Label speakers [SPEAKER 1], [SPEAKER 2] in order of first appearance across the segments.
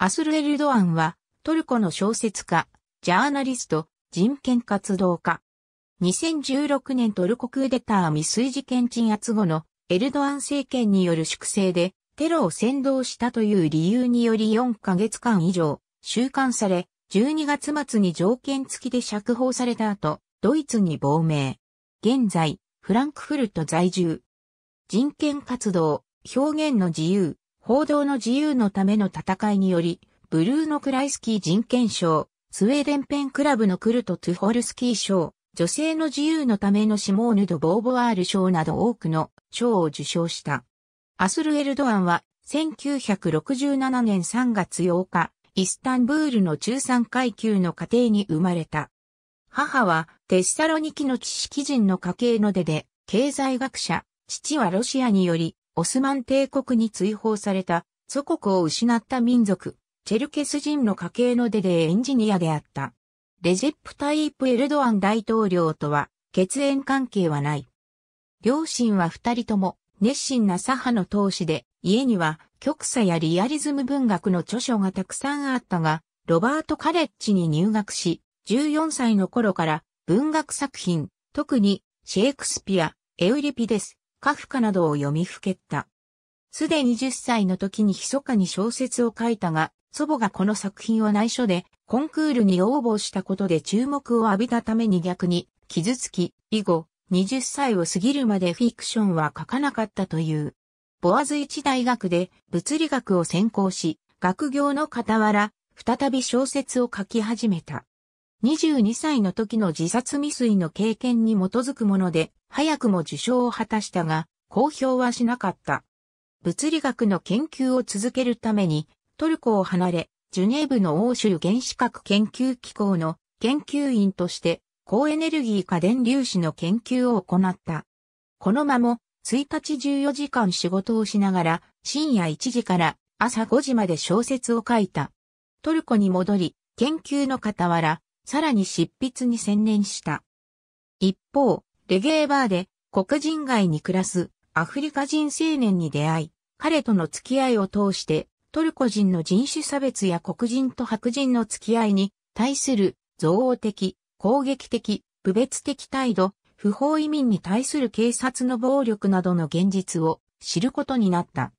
[SPEAKER 1] アスル・エルドアンは、トルコの小説家、ジャーナリスト、人権活動家。2016年トルコクーデター未遂事件鎮圧後のエルドアン政権による粛清でテロを扇動したという理由により4ヶ月間以上収監され、12月末に条件付きで釈放された後、ドイツに亡命。現在、フランクフルト在住。人権活動、表現の自由、報道の自由のための戦いにより、ブルーノ・クライスキー人権賞、スウェーデンペンクラブのクルト・トゥホルスキー賞、女性の自由のためのシモーヌ・ド・ボーヴォワール賞など多くの賞を受賞した。アスル・エルドアンは1967年3月8日、イスタンブールの中産階級の家庭に生まれた。母はテッサロニキの知識人の家系の出で、経済学者、父はロシアによりオスマン帝国に追放された、祖国を失った民族、チェルケス人の家系の出でエンジニアであった。レジェプタイープ・エルドアン大統領とは血縁関係はない。両親は二人とも熱心な左派の投資で、家には極左やリアリズム文学の著書がたくさんあったが、ロバートカレッジに入学し、14歳の頃から文学作品、特にシェイクスピア、エウリピデス、カフカなどを読みふけった。すでに10歳の時に密かに小説を書いたが、祖母がこの作品を内緒でコンクールに応募したことで注目を浴びたために逆に傷つき、以後、20歳を過ぎるまでフィクションは書かなかったという。ボアズ一大学で物理学を専攻し、学業の傍ら、再び小説を書き始めた。22歳の時の自殺未遂の経験に基づくもので、早くも受賞を果たしたが、公表はしなかった。物理学の研究を続けるために、トルコを離れ、ジュネーブの欧州原子核研究機構の研究員として、高エネルギー家電粒子の研究を行った。この間も、1日14時間仕事をしながら、深夜1時から朝5時まで小説を書いた。トルコに戻り、研究の傍ら、さらに執筆に専念した。一方、レゲエバーで黒人街に暮らすアフリカ人青年に出会い、彼との付き合いを通してトルコ人の人種差別や黒人と白人の付き合いに対する憎悪的、攻撃的、侮別的態度、不法移民に対する警察の暴力などの現実を知ることになった。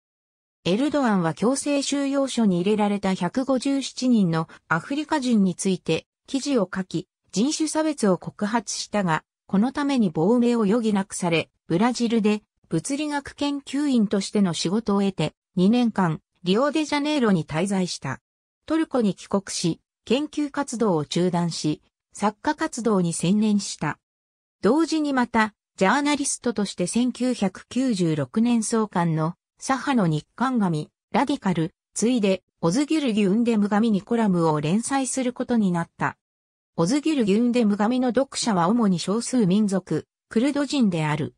[SPEAKER 1] エルドアンは強制収容所に入れられた157人のアフリカ人について記事を書き、人種差別を告発したが、このために亡命を余儀なくされ、ブラジルで物理学研究員としての仕事を得て、2年間、リオデジャネイロに滞在した。トルコに帰国し、研究活動を中断し、作家活動に専念した。同時にまた、ジャーナリストとして1996年創刊の、左派の日刊紙、ラディカル、ついで、オズギュルギュンデムガミにコラムを連載することになった。オズギュルギュンデムガミの読者は主に少数民族、クルド人である。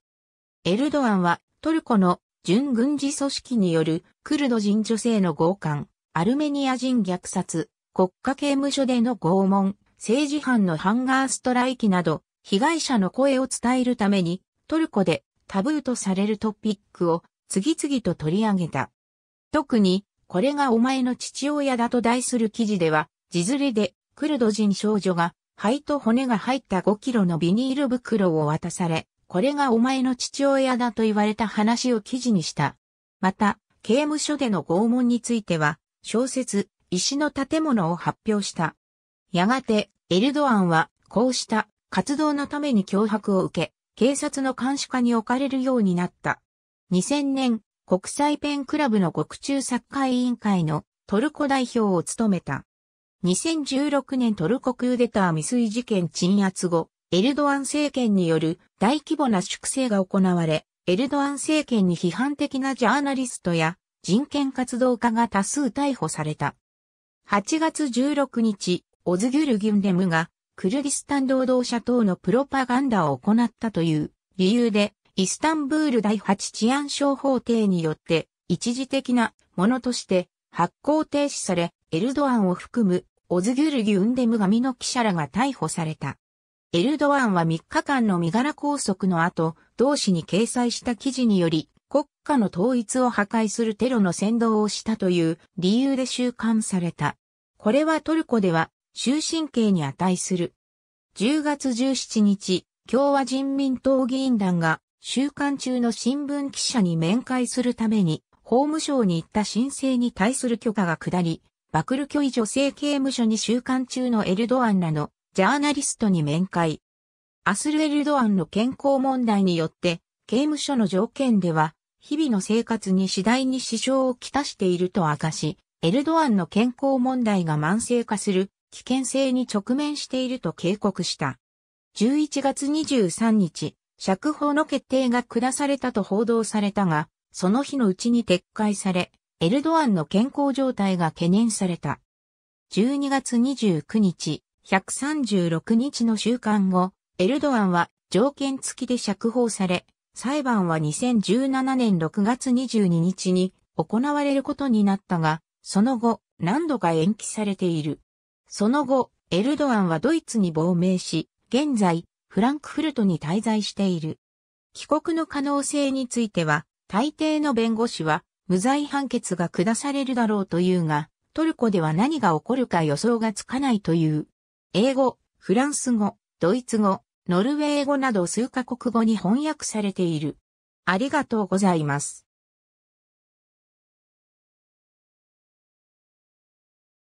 [SPEAKER 1] エルドアンはトルコの準軍事組織によるクルド人女性の強姦、アルメニア人虐殺、国家刑務所での拷問、政治犯のハンガーストライキなど、被害者の声を伝えるために、トルコでタブーとされるトピックを次々と取り上げた。特にこれがお前の父親だと題する記事では、地連れで、クルド人少女が、肺と骨が入った5キロのビニール袋を渡され、これがお前の父親だと言われた話を記事にした。また、刑務所での拷問については、小説、石の建物を発表した。やがて、エルドアンは、こうした活動のために脅迫を受け、警察の監視下に置かれるようになった。2000年、国際ペンクラブの国中サッカー委員会のトルコ代表を務めた。2016年トルコクーデター未遂事件鎮圧後、エルドアン政権による大規模な粛清が行われ、エルドアン政権に批判的なジャーナリストや人権活動家が多数逮捕された。8月16日、オズギュルギュンレムがクルギスタン労働者等のプロパガンダを行ったという理由でイスタンブール第8治安省法廷によって一時的なものとして発行停止され、エルドアンを含むオズギュルギ・ュンデムミの記者らが逮捕された。エルドアンは3日間の身柄拘束の後、同紙に掲載した記事により、国家の統一を破壊するテロの先導をしたという理由で収監された。これはトルコでは終身刑に値する。10月17日、共和人民党議員団が週刊中の新聞記者に面会するために、法務省に行った申請に対する許可が下り、バクル虚偽女性刑務所に週刊中のエルドアンらのジャーナリストに面会。アスル・エルドアンの健康問題によって、刑務所の条件では、日々の生活に次第に支障をきたしていると明かし、エルドアンの健康問題が慢性化する危険性に直面していると警告した。11月23日、釈放の決定が下されたと報道されたが、その日のうちに撤回され、エルドアンの健康状態が懸念された。12月29日、136日の週間後、エルドアンは条件付きで釈放され、裁判は2017年6月22日に行われることになったが、その後、何度か延期されている。その後、エルドアンはドイツに亡命し、現在、フランクフルトに滞在している。帰国の可能性については、大抵の弁護士は、無罪判決が下されるだろうというが、トルコでは何が起こるか予想がつかないという。英語、フランス語、ドイツ語、ノルウェー語など数カ国語に翻訳されている。ありがとうございます。